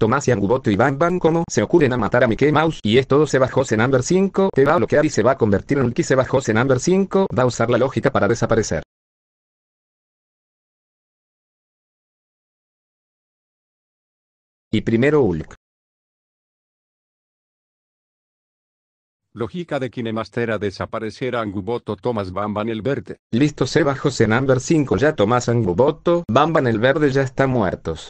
Tomás y Anguboto y Van Van como se ocurren a matar a Mickey Mouse y esto se bajó en 5 te va a bloquear y se va a convertir en Ulki se bajó en number 5 va a usar la lógica para desaparecer. Y primero Hulk. Lógica de a desaparecer a Anguboto Tomás Bamban el verde. Listo se bajó en 5 ya Tomás Anguboto Bamban el verde ya está muertos.